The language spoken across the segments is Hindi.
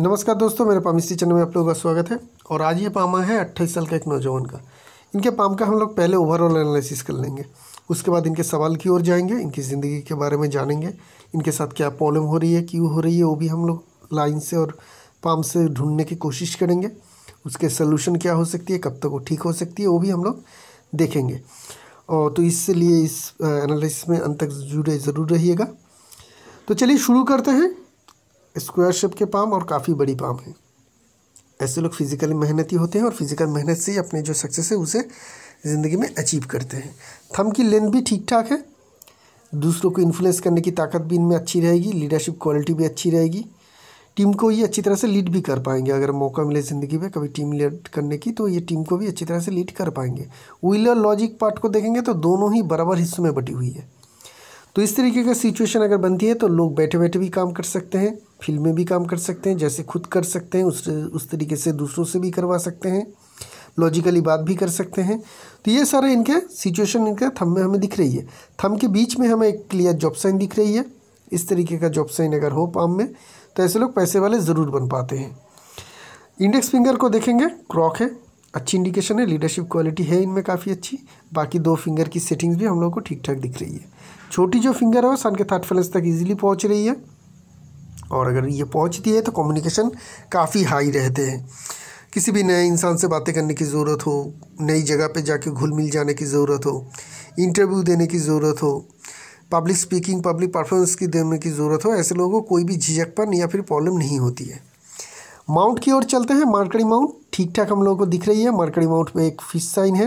नमस्कार दोस्तों मेरे पामिस्ट्री चैनल में आप लोगों का स्वागत है और आज ये पामा है अट्ठाईस साल का एक नौजवान का इनके पाम का हम लोग पहले ओवरऑल एनालिसिस कर लेंगे उसके बाद इनके सवाल की ओर जाएंगे इनकी ज़िंदगी के बारे में जानेंगे इनके साथ क्या प्रॉब्लम हो रही है क्यों हो रही है वो भी हम लोग लाइन से और पाम से ढूंढने की कोशिश करेंगे उसके सोल्यूशन क्या हो सकती है कब तक वो ठीक हो सकती है वो भी हम लोग देखेंगे और तो इसलिए इस एनालिसिस में अंत तक जुड़े ज़रूर रहिएगा तो चलिए शुरू करते हैं स्क्वायर शेप के पाम और काफ़ी बड़ी पाम है ऐसे लोग फिज़िकली मेहनती होते हैं और फिज़िकल मेहनत से ही अपने जो सक्सेस है उसे ज़िंदगी में अचीव करते हैं थम की लेंथ भी ठीक ठाक है दूसरों को इन्फ्लुएंस करने की ताकत भी इनमें अच्छी रहेगी लीडरशिप क्वालिटी भी अच्छी रहेगी टीम को ये अच्छी तरह से लीड भी कर पाएंगे अगर मौका मिले ज़िंदगी में कभी टीम लीड करने की तो ये टीम को भी अच्छी तरह से लीड कर पाएंगे व्हील और लॉजिक पार्ट को देखेंगे तो दोनों ही बराबर हिस्सों में बटी हुई है तो इस तरीके का सिचुएशन अगर बनती है तो लोग बैठे बैठे भी काम कर सकते हैं फील्ड में भी काम कर सकते हैं जैसे खुद कर सकते हैं उस उस तरीके से दूसरों से भी करवा सकते हैं लॉजिकली बात भी कर सकते हैं तो ये सारे इनके सिचुएशन इनके थम में हमें दिख रही है थम के बीच में हमें एक क्लियर जॉब साइन दिख रही है इस तरीके का जॉब साइन अगर हो पाम में तो ऐसे लोग पैसे वाले ज़रूर बन पाते हैं इंडेक्स फिंगर को देखेंगे क्रॉक है अच्छी इंडिकेशन है लीडरशिप क्वालिटी है इनमें काफ़ी अच्छी बाकी दो फिंगर की सेटिंग्स भी हम लोग को ठीक ठाक दिख रही है छोटी जो फिंगर है वो सन के थर्ड फ्लस तक इजीली पहुंच रही है और अगर ये पहुँचती है तो कम्युनिकेशन काफ़ी हाई रहते हैं किसी भी नए इंसान से बातें करने की ज़रूरत हो नई जगह पे जाके घुल मिल जाने की ज़रूरत हो इंटरव्यू देने की ज़रूरत हो पब्लिक स्पीकिंग पब्लिक परफॉर्मेंस की देने की ज़रूरत हो ऐसे लोगों को कोई भी झिझकपन या फिर प्रॉब्लम नहीं होती है माउंट की ओर चलते हैं मार्कड़ी माउंट ठीक ठाक हम लोगों को दिख रही है मार्कड़ी माउंट में एक फिश साइन है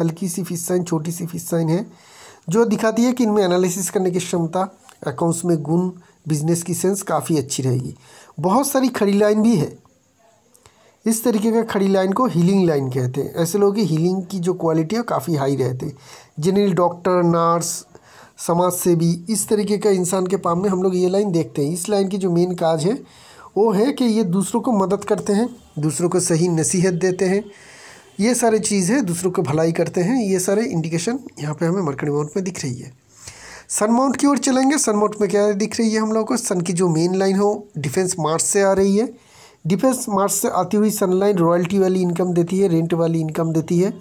हल्की सी फिश साइन छोटी सी फिश साइन है जो दिखाती है कि इनमें एनालिसिस करने की क्षमता अकाउंट्स में गुण बिजनेस की सेंस काफ़ी अच्छी रहेगी बहुत सारी खड़ी लाइन भी है इस तरीके का खड़ी लाइन को हीलिंग लाइन कहते हैं ऐसे लोग की हीलिंग की जो क्वालिटी है काफ़ी हाई रहते हैं जनरल डॉक्टर नर्स समाज से भी इस तरीके का इंसान के पाम में हम लोग ये लाइन देखते हैं इस लाइन की जो मेन काज है वो है कि ये दूसरों को मदद करते हैं दूसरों को सही नसीहत देते हैं ये सारे चीज़ है दूसरों को भलाई करते हैं ये सारे इंडिकेशन यहाँ पे हमें मर्कड़ी माउंट में दिख रही है सनमाउंट की ओर चलेंगे सनमाउंट में क्या दिख रही है हम लोग को सन की जो मेन लाइन हो डिफेंस मार्च से आ रही है डिफेंस मार्च से आती हुई सन लाइन रॉयल्टी वाली इनकम देती है रेंट वाली इनकम देती है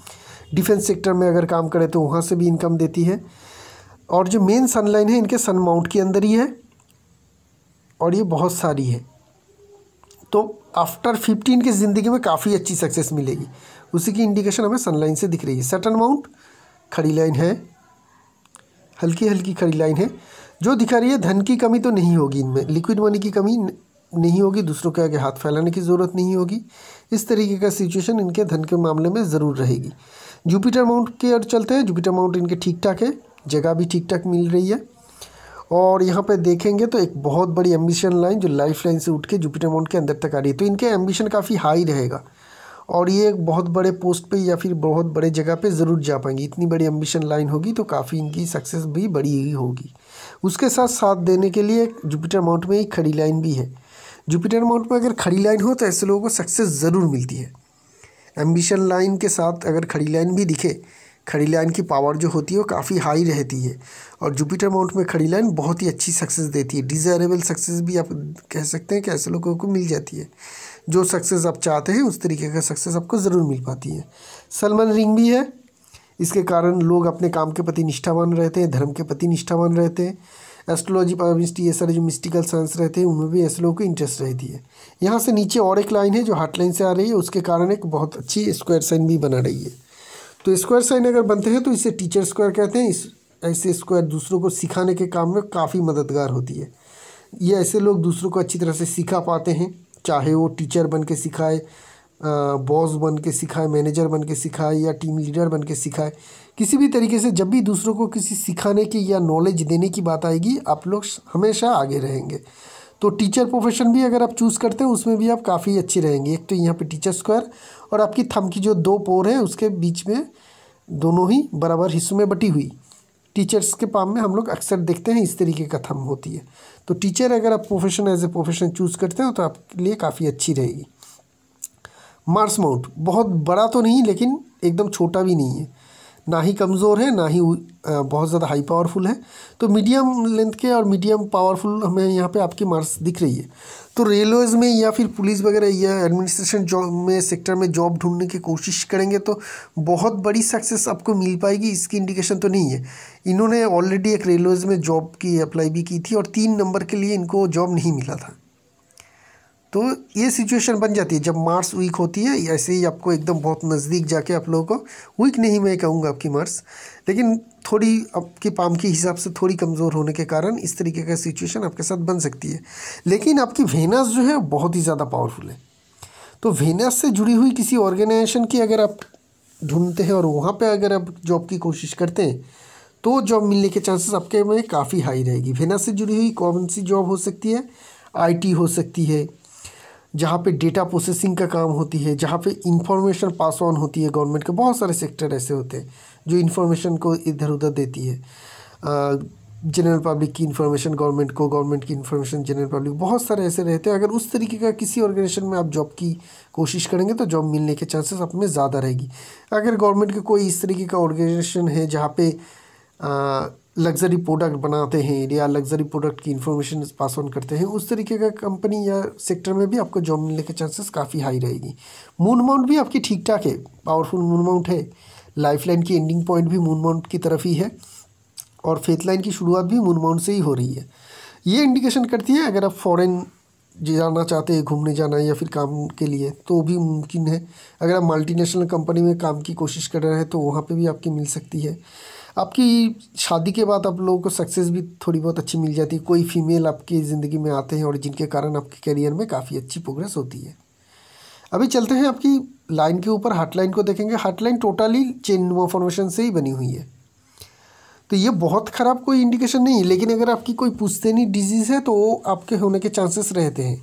डिफेंस सेक्टर में अगर काम करें तो वहाँ से भी इनकम देती है और जो मेन सनलाइन है इनके सनमाउंट के अंदर ही है और ये बहुत सारी है तो आफ्टर फिफ्टीन की ज़िंदगी में काफ़ी अच्छी सक्सेस मिलेगी उसी की इंडिकेशन हमें सनलाइन से दिख रही है सटन माउंट खड़ी लाइन है हल्की हल्की खड़ी लाइन है जो दिखा रही है धन की कमी तो नहीं होगी इनमें लिक्विड मनी की कमी नहीं होगी दूसरों के आगे हाथ फैलाने की ज़रूरत नहीं होगी इस तरीके का सिचुएशन इनके धन के मामले में ज़रूर रहेगी जुपिटर माउंट के ओर चलते हैं जुपिटर माउंट इनके ठीक ठाक है जगह भी ठीक ठाक मिल रही है और यहाँ पर देखेंगे तो एक बहुत बड़ी एम्बिशन लाइन जो लाइफ लाइन से उठ के जुपिटर माउंट के अंदर तक आ रही है तो इनके एम्बिशन काफ़ी हाई रहेगा और ये बहुत बड़े पोस्ट पे या फिर बहुत बड़े जगह पे ज़रूर जा पाएंगी इतनी बड़ी एम्बिशन लाइन होगी तो काफ़ी इनकी सक्सेस भी बड़ी ही होगी उसके साथ साथ देने के लिए जुपिटर माउंट में एक खड़ी लाइन भी है जुपिटर माउंट में अगर खड़ी लाइन हो तो ऐसे लोगों को सक्सेस ज़रूर मिलती है एम्बिशन लाइन के साथ अगर खड़ी लाइन भी दिखे खड़ी लाइन की पावर जो होती है वो काफ़ी हाई रहती है और जुपिटर माउंट में खड़ी लाइन बहुत ही अच्छी सक्सेस देती है डिज़ायरेबल सक्सेस भी आप कह सकते हैं कि ऐसे लोगों को मिल जाती है जो सक्सेस आप चाहते हैं उस तरीके का सक्सेस आपको ज़रूर मिल पाती है सलमान रिंग भी है इसके कारण लोग अपने काम के प्रति निष्ठावान रहते हैं धर्म के प्रति निष्ठावान रहते हैं एस्ट्रोलॉजी पार्मिस्ट्री ये सारे जो मिस्टिकल साइंस रहते हैं उनमें भी ऐसे लोगों को इंटरेस्ट रहती है यहाँ से नीचे और एक लाइन है जो हार्ट लाइन से आ रही है उसके कारण एक बहुत अच्छी स्क्वायर साइन भी बना रही है तो स्क्वायर साइन अगर बनते हैं तो इसे टीचर स्क्वायर कहते हैं इस ऐसे स्क्वायर दूसरों को सिखाने के काम में काफ़ी मददगार होती है ये ऐसे लोग दूसरों को अच्छी तरह से सिखा पाते हैं चाहे वो टीचर बन के सिखाए बॉस बन के सिखाए मैनेजर बन के सिखाए या टीम लीडर बन के सिखाए किसी भी तरीके से जब भी दूसरों को किसी सिखाने की या नॉलेज देने की बात आएगी आप लोग हमेशा आगे रहेंगे तो टीचर प्रोफेशन भी अगर आप चूज़ करते हैं उसमें भी आप काफ़ी अच्छे रहेंगे एक तो यहाँ पे टीचर स्क्वायर और आपकी थम की जो दो पोर है उसके बीच में दोनों ही बराबर हिस्सों में बटी हुई टीचर्स के पाम में हम लोग अक्सर देखते हैं इस तरीके का थम होती है तो टीचर अगर आप profession as a profession choose करते हो तो आपके लिए काफ़ी अच्छी रहेगी मार्स माउंट बहुत बड़ा तो नहीं लेकिन एकदम छोटा भी नहीं है ना ही कमज़ोर है ना ही बहुत ज़्यादा हाई पावरफुल है तो मीडियम लेंथ के और मीडियम पावरफुल हमें यहाँ पे आपकी मार्क्स दिख रही है तो रेलवेज़ में या फिर पुलिस वगैरह या एडमिनिस्ट्रेशन जॉब में सेक्टर में जॉब ढूंढने की कोशिश करेंगे तो बहुत बड़ी सक्सेस आपको मिल पाएगी इसकी इंडिकेशन तो नहीं है इन्होंने ऑलरेडी एक रेलवेज़ में जॉब की अप्लाई भी की थी और तीन नंबर के लिए इनको जॉब नहीं मिला था तो ये सिचुएशन बन जाती है जब मार्स वीक होती है ऐसे ही आपको एकदम बहुत नज़दीक जाके आप लोगों को वीक नहीं मैं कहूँगा आपकी मार्स लेकिन थोड़ी आपके पाम के हिसाब से थोड़ी कमज़ोर होने के कारण इस तरीके का सिचुएशन आपके साथ बन सकती है लेकिन आपकी वेनास जो है बहुत ही ज़्यादा पावरफुल है तो वेनस से जुड़ी हुई किसी ऑर्गेनाइजेशन की अगर आप ढूंढते हैं और वहाँ पर अगर आप जॉब की कोशिश करते हैं तो जॉब मिलने के चांसेस आपके में काफ़ी हाई रहेगी वेनास से जुड़ी हुई कौन सी जॉब हो सकती है आईटी हो सकती है जहाँ पे डेटा प्रोसेसिंग का काम होती है जहाँ पे इंफॉर्मेशन पास ऑन होती है गवर्नमेंट के बहुत सारे सेक्टर ऐसे होते हैं जो इन्फॉर्मेशन को इधर उधर देती है जनरल पब्लिक की इन्फॉर्मेशन गवर्नमेंट को गवर्नमेंट की इन्फॉर्मेशन जनरल पब्लिक बहुत सारे ऐसे रहते हैं अगर उस तरीके का किसी ऑर्गेनाइजेशन में आप जॉब की कोशिश करेंगे तो जॉब मिलने के चांसेस आप में ज़्यादा रहेगी अगर गवर्नमेंट के कोई इस तरीके का ऑर्गेनाइजेशन है जहाँ पे लग्जरी प्रोडक्ट बनाते हैं या लग्जरी प्रोडक्ट की इन्फॉर्मेशन पास ऑन करते हैं उस तरीके का कंपनी या सेक्टर में भी आपको जॉब मिलने के चांसेस काफ़ी हाई रहेगी मून माउंट भी आपकी ठीक ठाक है पावरफुल मून माउंट है लाइफ लाइन की एंडिंग पॉइंट भी मून माउंट की तरफ ही है और फेथ लाइन की शुरुआत भी मून माउंट से ही हो रही है ये इंडिकेशन करती है अगर आप फॉरेन जाना चाहते हैं घूमने जाना या फिर काम के लिए तो भी मुमकिन है अगर आप मल्टीनेशनल कंपनी में काम की कोशिश कर रहे हैं तो वहाँ पे भी आपकी मिल सकती है आपकी शादी के बाद आप लोगों को सक्सेस भी थोड़ी बहुत अच्छी मिल जाती है कोई फीमेल आपकी ज़िंदगी में आते हैं और जिनके कारण आपके करियर में काफ़ी अच्छी प्रोग्रेस होती है अभी चलते हैं आपकी लाइन के ऊपर हार्ट लाइन को देखेंगे heart line totally chain formation से ही बनी हुई है तो ये बहुत ख़राब कोई इंडिकेशन नहीं है लेकिन अगर आपकी कोई पुस्तैनी डिजीज़ है तो वो आपके होने के चांसेस रहते हैं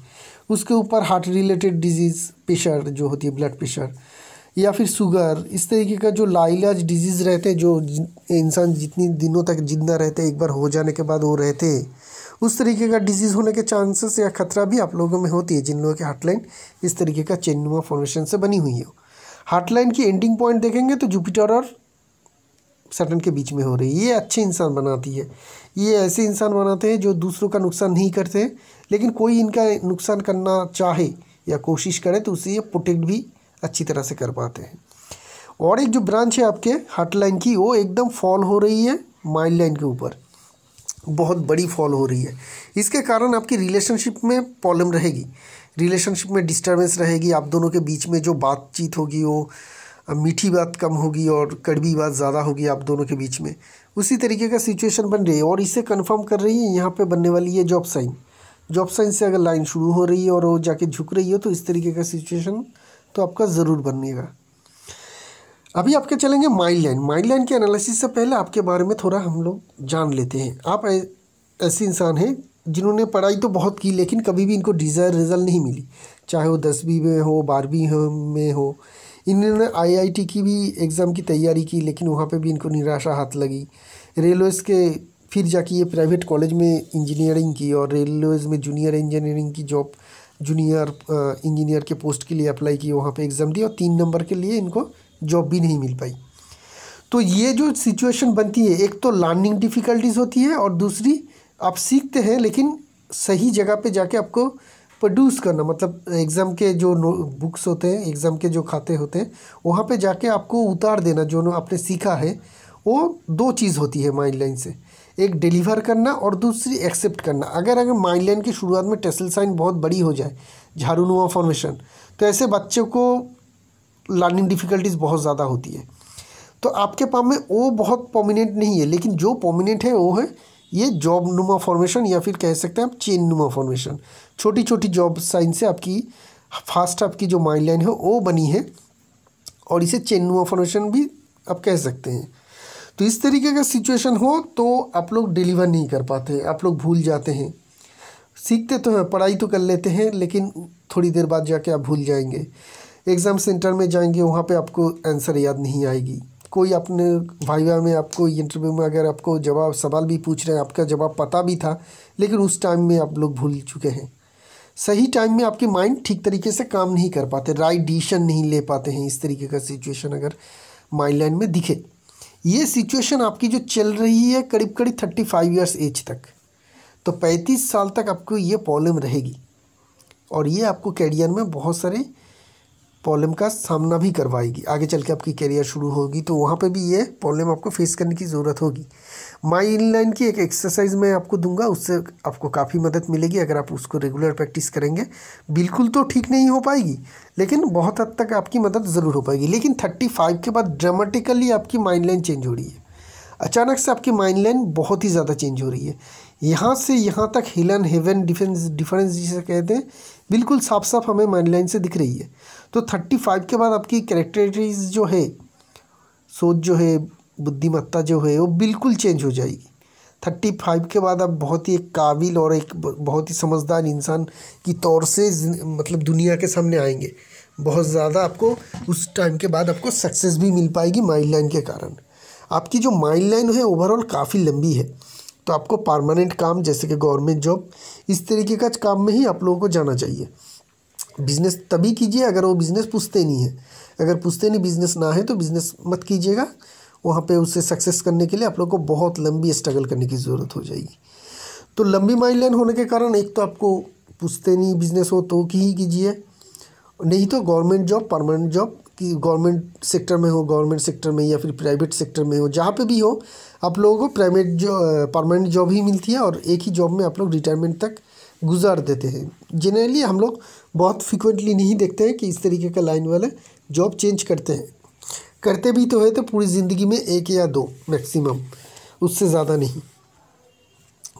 उसके ऊपर हार्ट रिलेटेड डिजीज़ प्रेशर जो होती है ब्लड प्रेशर या फिर शुगर इस तरीके का जो लाइलाज डिजीज़ रहते हैं जो इंसान जितनी दिनों तक जिंदा रहते हैं एक बार हो जाने के बाद वो रहते हैं उस तरीके का डिजीज़ होने के चांसेस या खतरा भी आप लोगों में होती है जिन लोगों की हार्टलाइन इस तरीके का चेनुमा फॉर्मेशन से बनी हुई है हार्टलाइन की एंडिंग पॉइंट देखेंगे तो जुपिटर और सटन के बीच में हो रही है ये अच्छे इंसान बनाती है ये ऐसे इंसान बनाते हैं जो दूसरों का नुकसान नहीं करते लेकिन कोई इनका नुकसान करना चाहे या कोशिश करे तो उसे ये प्रोटेक्ट भी अच्छी तरह से कर पाते हैं और एक जो ब्रांच है आपके हार्ट लाइन की वो एकदम फॉल हो रही है माइल लाइन के ऊपर बहुत बड़ी फॉल हो रही है इसके कारण आपकी रिलेशनशिप में प्रॉब्लम रहेगी रिलेशनशिप में डिस्टर्बेंस रहेगी आप दोनों के बीच में जो बातचीत होगी वो मीठी बात कम होगी और कड़वी बात ज़्यादा होगी आप दोनों के बीच में उसी तरीके का सिचुएशन बन रही है और इसे कंफर्म कर रही है यहाँ पे बनने वाली है जॉब साइन जॉब साइन से अगर लाइन शुरू हो रही है और वो जाके झुक रही है तो इस तरीके का सिचुएशन तो आपका ज़रूर बनिएगा अभी आपके चलेंगे माइल लाइन माइल लाइन के एनालिसिस से पहले आपके बारे में थोड़ा हम लोग जान लेते हैं आप ऐसे इंसान हैं जिन्होंने पढ़ाई तो बहुत की लेकिन कभी भी इनको डिज़ायर रिजल्ट नहीं मिली चाहे वो दसवीं में हो बारहवीं में हो इन्होंने आईआईटी की भी एग्ज़ाम की तैयारी की लेकिन वहाँ पे भी इनको निराशा हाथ लगी रेलवेज़ के फिर जाके ये प्राइवेट कॉलेज में इंजीनियरिंग की और रेलवेज़ में जूनियर इंजीनियरिंग की जॉब जूनियर इंजीनियर uh, के पोस्ट के लिए अप्लाई किए वहाँ पे एग्ज़ाम दिए और तीन नंबर के लिए इनको जॉब भी नहीं मिल पाई तो ये जो सिचुएशन बनती है एक तो लर्निंग डिफ़िकल्टीज़ होती है और दूसरी आप सीखते हैं लेकिन सही जगह पे जाके आपको प्रोड्यूस करना मतलब एग्ज़ाम के जो बुक्स होते हैं एग्ज़ाम के जो खाते होते हैं वहाँ पे जाके आपको उतार देना जो आपने सीखा है वो दो चीज़ होती है माइंड लाइन से एक डिलीवर करना और दूसरी एक्सेप्ट करना अगर अगर माइलैंड लाइन की शुरुआत में टेसल साइन बहुत बड़ी हो जाए झाड़ूनुमा फॉर्मेशन तो ऐसे बच्चों को लर्निंग डिफ़िकल्टीज़ बहुत ज़्यादा होती है तो आपके पाप में वो बहुत पोमिनेंट नहीं है लेकिन जो पोमिनेंट है वो है ये जॉब नुमा फॉर्मेशन या फिर कह सकते हैं आप चेन नुमा फॉर्मेशन छोटी छोटी जॉब साइन से आपकी फास्ट आपकी जो माइंड लाइन है वो बनी है और इसे चेन नुमा फॉर्मेशन भी आप कह सकते हैं तो इस तरीके का सिचुएशन हो तो आप लोग डिलीवर नहीं कर पाते आप लोग भूल जाते हैं सीखते तो हैं पढ़ाई तो कर लेते हैं लेकिन थोड़ी देर बाद जाके आप भूल जाएंगे एग्ज़ाम सेंटर में जाएंगे वहाँ पे आपको आंसर याद नहीं आएगी कोई अपने वाइवा में आपको इंटरव्यू में अगर आपको जवाब सवाल भी पूछ रहे हैं आपका जवाब पता भी था लेकिन उस टाइम में आप लोग भूल चुके हैं सही टाइम में आपके माइंड ठीक तरीके से काम नहीं कर पाते राइट डिसीजन नहीं ले पाते हैं इस तरीके का सिचुएशन अगर माइंड लाइन में दिखे ये सिचुएशन आपकी जो चल रही है करीब करीब थर्टी फाइव ईयर्स एज तक तो पैंतीस साल तक आपको ये प्रॉब्लम रहेगी और ये आपको कैरियर में बहुत सारे प्रॉब्लम का सामना भी करवाएगी आगे चल के आपकी करियर शुरू होगी तो वहाँ पे भी ये प्रॉब्लम आपको फेस करने की ज़रूरत होगी माई इन लाइन की एक एक्सरसाइज मैं आपको दूंगा उससे आपको काफ़ी मदद मिलेगी अगर आप उसको रेगुलर प्रैक्टिस करेंगे बिल्कुल तो ठीक नहीं हो पाएगी लेकिन बहुत हद तक आपकी मदद ज़रूर हो पाएगी लेकिन थर्टी फाइव के बाद ड्रामेटिकली आपकी माइंड लाइन चेंज हो रही है अचानक से आपकी माइंड लाइन बहुत ही ज़्यादा चेंज हो रही है यहाँ से यहाँ तक हिलन हेवन डिफेंस डिफरेंस जिसे कहते हैं बिल्कुल साफ साफ हमें माइंड लाइन से दिख रही है तो थर्टी फाइव के बाद आपकी करेक्टरिटीज़ जो है सोच जो है बुद्धिमत्ता जो है वो बिल्कुल चेंज हो जाएगी थर्टी फाइव के बाद आप बहुत ही एक काबिल और एक बहुत ही समझदार इंसान की तौर से मतलब दुनिया के सामने आएंगे बहुत ज़्यादा आपको उस टाइम के बाद आपको सक्सेस भी मिल पाएगी माइल लाइन के कारण आपकी जो माइल लाइन है ओवरऑल काफ़ी लंबी है तो आपको परमानेंट काम जैसे कि गवर्नमेंट जॉब इस तरीके का काम में ही आप लोगों को जाना चाहिए बिज़नेस तभी कीजिए अगर वो बिज़नेस पूछते नहीं है अगर पूछते नहीं बिज़नेस ना है तो बिज़नेस मत कीजिएगा वहाँ पे उसे सक्सेस करने के लिए आप लोग को बहुत लंबी स्ट्रगल करने की ज़रूरत हो जाएगी तो लंबी माइल लाइन होने के कारण एक तो आपको पूछते नहीं बिज़नेस हो तो की ही कीजिए नहीं तो गवर्नमेंट जॉब परमानेंट जॉब कि गवर्नमेंट सेक्टर में हो गवर्नमेंट सेक्टर में या फिर प्राइवेट सेक्टर में हो जहाँ पे भी हो आप लोगों को प्राइवेट जो परमानेंट जॉब ही मिलती है और एक ही जॉब में आप लोग रिटायरमेंट तक गुजार देते हैं जनरली हम लोग बहुत फ्रिक्वेंटली नहीं देखते हैं कि इस तरीके का लाइन वाला जॉब चेंज करते हैं करते भी तो है तो पूरी ज़िंदगी में एक या दो मैक्सिमम उससे ज़्यादा नहीं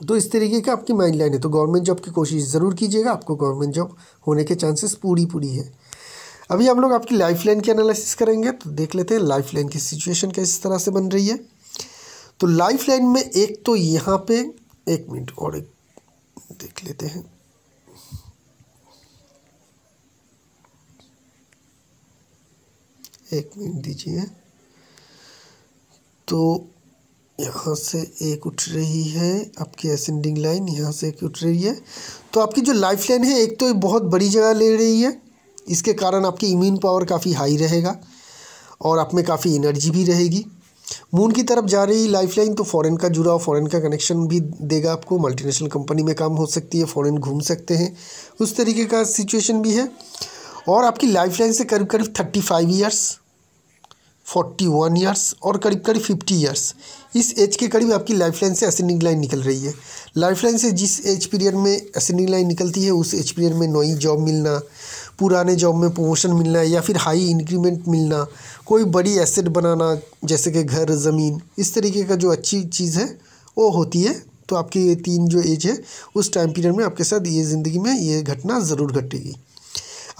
तो इस तरीके का आपकी माइंड लाइन है तो गवर्नमेंट जॉब की कोशिश ज़रूर कीजिएगा आपको गवर्नमेंट जॉब होने के चांसेस पूरी पूरी है अभी हम लोग आपकी लाइफ लाइन की एनालिसिस करेंगे तो देख लेते हैं लाइफ लाइन की सिचुएशन किस तरह से बन रही है तो लाइफ लाइन में एक तो यहाँ पे एक मिनट और एक देख लेते हैं एक मिनट दीजिए तो यहाँ से एक उठ रही है आपकी असेंडिंग लाइन यहाँ से एक उठ रही है तो आपकी जो लाइफ लाइन है एक तो बहुत बड़ी जगह ले रही है इसके कारण आपकी इम्यून पावर काफ़ी हाई रहेगा और आप में काफ़ी एनर्जी भी रहेगी मून की तरफ जा रही लाइफ लाइन तो फॉरेन का जुड़ा फॉरेन का कनेक्शन भी देगा आपको मल्टीनेशनल कंपनी में काम हो सकती है फॉरेन घूम सकते हैं उस तरीके का सिचुएशन भी है और आपकी लाइफ लाइन से करीब करीब thirty five years forty one years और करीब करीब फिफ्टी ईयर्स इस एज के करीब आपकी लाइफ लाइन से असेंडिंग लाइन निकल रही है लाइफ लाइन से जिस एज पीरियड में असेंडिंग लाइन निकलती है उस एज पीरियड में नई जॉब मिलना पुराने जॉब में प्रमोशन मिलना या फिर हाई इंक्रीमेंट मिलना कोई बड़ी एसेट बनाना जैसे कि घर ज़मीन इस तरीके का जो अच्छी चीज़ है वो होती है तो आपकी ये तीन जो एज है उस टाइम पीरियड में आपके साथ ये ज़िंदगी में ये घटना ज़रूर घटेगी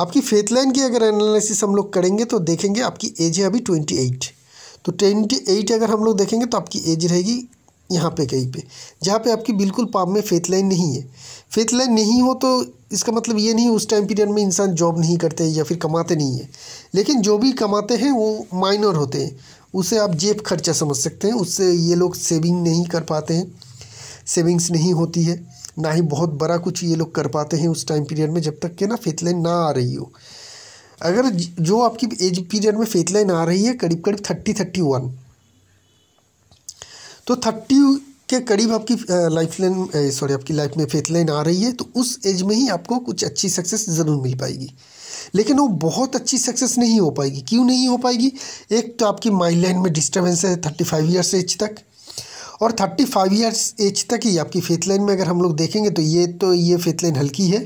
आपकी फेथ लाइन की अगर एनालिसिस हम लोग करेंगे तो देखेंगे आपकी एज है अभी ट्वेंटी एट तो ट्वेंटी एट अगर हम लोग देखेंगे तो आपकी एज रहेगी यहाँ पे कहीं पे जहाँ पे आपकी बिल्कुल पाम में फेथ लाइन नहीं है फेथ लाइन नहीं हो तो इसका मतलब ये नहीं उस टाइम पीरियड में इंसान जॉब नहीं करते या फिर कमाते नहीं है लेकिन जो भी कमाते हैं वो माइनर होते हैं उसे आप जेब खर्चा समझ सकते हैं उससे ये लोग सेविंग नहीं कर पाते हैं सेविंग्स नहीं होती है ना ही बहुत बड़ा कुछ ये लोग कर पाते हैं उस टाइम पीरियड में जब तक कि ना फेथ लाइन ना आ रही हो अगर जो आपकी एज पीरियड में फेथ लाइन आ रही है करीब करीब थर्टी थर्टी वन तो थर्टी के करीब आपकी लाइफ लाइन सॉरी आपकी लाइफ में फेथ लाइन आ रही है तो उस एज में ही आपको कुछ अच्छी सक्सेस ज़रूर मिल पाएगी लेकिन वो बहुत अच्छी सक्सेस नहीं हो पाएगी क्यों नहीं हो पाएगी एक तो आपकी माइंड लाइन में डिस्टर्बेंस है थर्टी फाइव ईयर्स एज तक और 35 फाइव ईयर्स एज तक ही आपकी फेथ लाइन में अगर हम लोग देखेंगे तो ये तो ये फेथ लाइन हल्की है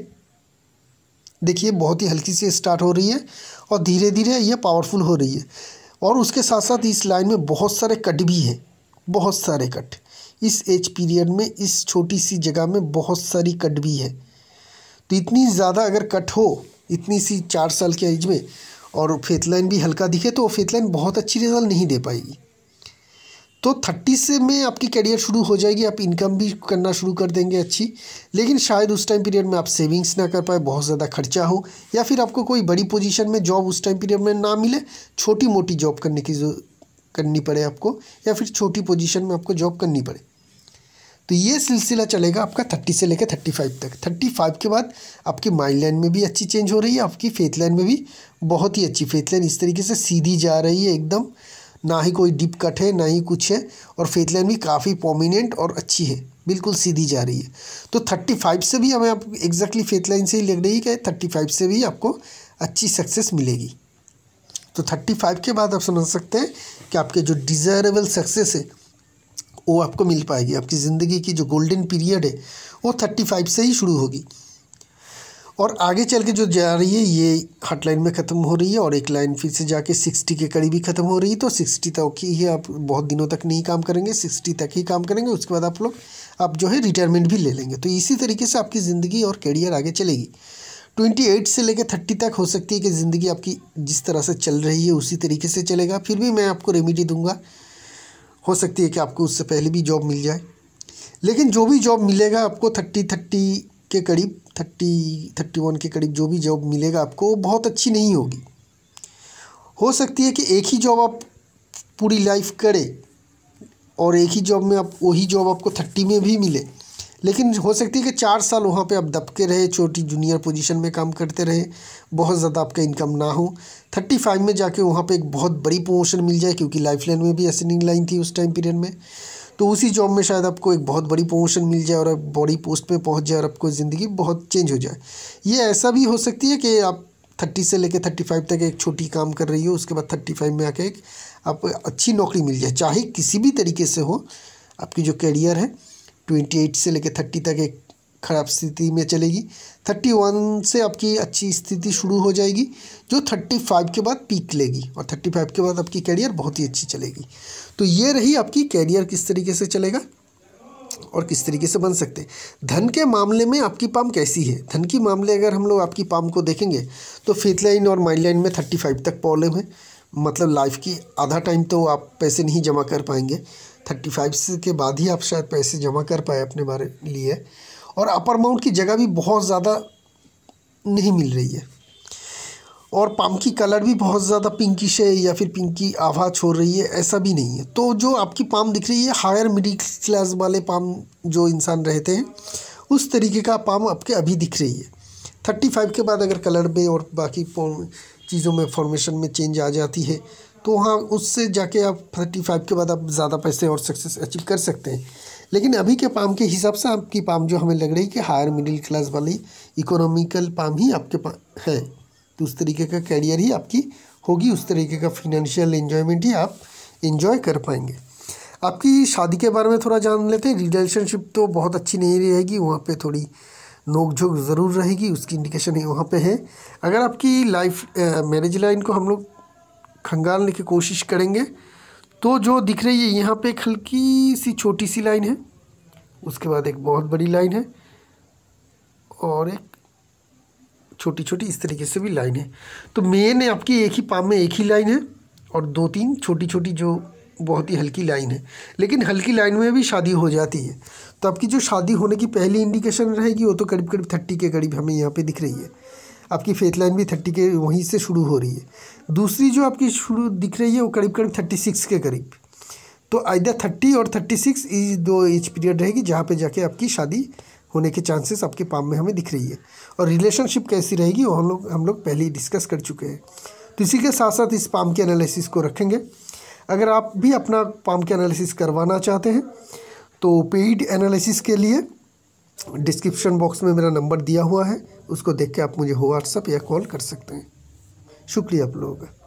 देखिए बहुत ही हल्की से स्टार्ट हो रही है और धीरे धीरे ये पावरफुल हो रही है और उसके साथ साथ इस लाइन में बहुत सारे कट भी हैं बहुत सारे कट इस एज पीरियड में इस छोटी सी जगह में बहुत सारी कट भी है तो इतनी ज़्यादा अगर कट हो इतनी सी चार साल के एज में और फेथ लाइन भी हल्का दिखे तो फेथ लाइन बहुत अच्छी रिजल्ट नहीं दे पाएगी तो थर्टी से में आपकी करियर शुरू हो जाएगी आप इनकम भी करना शुरू कर देंगे अच्छी लेकिन शायद उस टाइम पीरियड में आप सेविंग्स ना कर पाए बहुत ज़्यादा खर्चा हो या फिर आपको कोई बड़ी पोजीशन में जॉब उस टाइम पीरियड में ना मिले छोटी मोटी जॉब करने की करनी पड़े आपको या फिर छोटी पोजीशन में आपको जॉब करनी पड़े तो ये सिलसिला चलेगा आपका थर्टी से लेकर थर्टी फाइव तक थर्टी फाइव के बाद आपकी माइंड लाइन में भी अच्छी चेंज हो रही है आपकी फेथ लाइन में भी बहुत ही अच्छी फेथ लाइन इस तरीके से सीधी जा रही है एकदम ना ही कोई डिप कट है ना ही कुछ है और फेथ लाइन भी काफ़ी प्रोमिनेंट और अच्छी है बिल्कुल सीधी जा रही है तो थर्टी फाइव से भी हमें आप एग्जैक्टली फेथ लाइन से ही लग रही है थर्टी फाइव से भी आपको अच्छी सक्सेस मिलेगी तो थर्टी फाइव के बाद आप समझ सकते हैं कि आपके जो डिज़ायरेबल सक्सेस है वो आपको मिल पाएगी आपकी ज़िंदगी की जो गोल्डन पीरियड है वो थर्टी फाइव से ही शुरू होगी और आगे चल के जो जा रही है ये हट लाइन में ख़त्म हो रही है और एक लाइन फिर से जाके सिक्सटी के करीब ही ख़त्म हो रही है तो सिक्सटी तक ही आप बहुत दिनों तक नहीं काम करेंगे सिक्सटी तक ही काम करेंगे उसके बाद आप लोग आप जो है रिटायरमेंट भी ले लेंगे तो इसी तरीके से आपकी ज़िंदगी और करियर आगे चलेगी ट्वेंटी एट से लेकर थर्टी तक हो सकती है कि ज़िंदगी आपकी जिस तरह से चल रही है उसी तरीके से चलेगा फिर भी मैं आपको रेमिडी दूंगा हो सकती है कि आपको उससे पहले भी जॉब मिल जाए लेकिन जो भी जॉब मिलेगा आपको थर्टी थर्टी के करीब थर्टी थर्टी वन के करीब जो भी जॉब मिलेगा आपको वो बहुत अच्छी नहीं होगी हो सकती है कि एक ही जॉब आप पूरी लाइफ करें और एक ही जॉब में आप वही जॉब आपको थर्टी में भी मिले लेकिन हो सकती है कि चार साल वहाँ पे आप दबके रहे छोटी जूनियर पोजीशन में काम करते रहे बहुत ज़्यादा आपका इनकम ना हो थर्टी फाइव में जाके वहाँ पे एक बहुत बड़ी प्रमोशन मिल जाए क्योंकि लाइफ लाइन में भी असेंडिंग लाइन थी उस टाइम पीरियड में तो उसी जॉब में शायद आपको एक बहुत बड़ी प्रमोशन मिल जाए और आप बड़ी पोस्ट पे पहुंच जाए और आपको ज़िंदगी बहुत चेंज हो जाए ये ऐसा भी हो सकती है कि आप थर्टी से लेकर थर्टी फाइव तक एक छोटी काम कर रही हो उसके बाद थर्टी फाइव में आके एक आपको अच्छी नौकरी मिल जाए चाहे किसी भी तरीके से हो आपकी जो करियर है ट्वेंटी एट से लेकर थर्टी तक एक खराब स्थिति में चलेगी थर्टी वन से आपकी अच्छी स्थिति शुरू हो जाएगी जो थर्टी फाइव के बाद पीक लेगी और थर्टी फाइव के बाद आपकी करियर बहुत ही अच्छी चलेगी तो ये रही आपकी कैरियर किस तरीके से चलेगा और किस तरीके से बन सकते धन के मामले में आपकी पाम कैसी है धन के मामले अगर हम लोग आपकी पाम को देखेंगे तो फिथ लाइन और माइंड लाइन में थर्टी फाइव तक प्रॉब्लम है मतलब लाइफ की आधा टाइम तो आप पैसे नहीं जमा कर पाएंगे थर्टी फाइव से के बाद ही आप शायद पैसे जमा कर पाए अपने बारे लिए और अपर अमाउंट की जगह भी बहुत ज़्यादा नहीं मिल रही है और पाम की कलर भी बहुत ज़्यादा पिंकिश है या फिर पिंकी आभा छोड़ रही है ऐसा भी नहीं है तो जो आपकी पाम दिख रही है हायर मिडिल क्लास वाले पाम जो इंसान रहते हैं उस तरीके का पाम आपके अभी दिख रही है थर्टी फाइव के बाद अगर कलर में और बाकी चीज़ों में फॉर्मेशन में चेंज आ जाती है तो हाँ उससे जाके आप थर्टी फाइव के बाद आप ज़्यादा पैसे और सक्सेस अचीव कर सकते हैं लेकिन अभी के पाम के हिसाब से आपकी पाम जो हमें लग रही है कि हायर मिडिल क्लास वाली इकोनॉमिकल पाम ही आपके पास है तो उस तरीके का कैरियर ही आपकी होगी उस तरीके का फिनेंशियल इन्जॉयमेंट ही आप इन्जॉय कर पाएंगे आपकी शादी के बारे में थोड़ा जान लेते हैं रिलेशनशिप तो बहुत अच्छी नहीं रहेगी वहाँ पे थोड़ी नोक झोंक ज़रूर रहेगी उसकी इंडिकेशन ही वहाँ पे है अगर आपकी लाइफ मैरिज लाइन को हम लोग खंगालने की कोशिश करेंगे तो जो दिख रही है यहाँ पे एक हल्की सी छोटी सी लाइन है उसके बाद एक बहुत बड़ी लाइन है और एक छोटी छोटी इस तरीके से भी लाइन है तो मेन आपकी एक ही पाम में एक ही लाइन है और दो तीन छोटी छोटी जो बहुत ही हल्की लाइन है लेकिन हल्की लाइन में भी शादी हो जाती है तो आपकी जो शादी होने की पहली इंडिकेशन रहेगी वो तो करीब करीब थर्टी के करीब हमें यहाँ पे दिख रही है आपकी फेथ लाइन भी थर्टी के वहीं से शुरू हो रही है दूसरी जो आपकी शुरू दिख रही है वो करीब करीब थर्टी सिक्स के करीब तो आइदा थर्टी और थर्टी सिक्स दो एज पीरियड रहेगी जहाँ पे जाके आपकी शादी होने के चांसेस आपके पाम में हमें दिख रही है और रिलेशनशिप कैसी रहेगी वो हम लोग हम लोग पहले ही डिस्कस कर चुके हैं तो इसी के साथ साथ इस पाम के एनालिसिस को रखेंगे अगर आप भी अपना पाम के एनालिसिस करवाना चाहते हैं तो पेड एनालिसिस के लिए डिस्क्रिप्शन बॉक्स में मेरा नंबर दिया हुआ है उसको देख के आप मुझे व्हाट्सअप या कॉल कर सकते हैं शुक्रिया आप लोगों का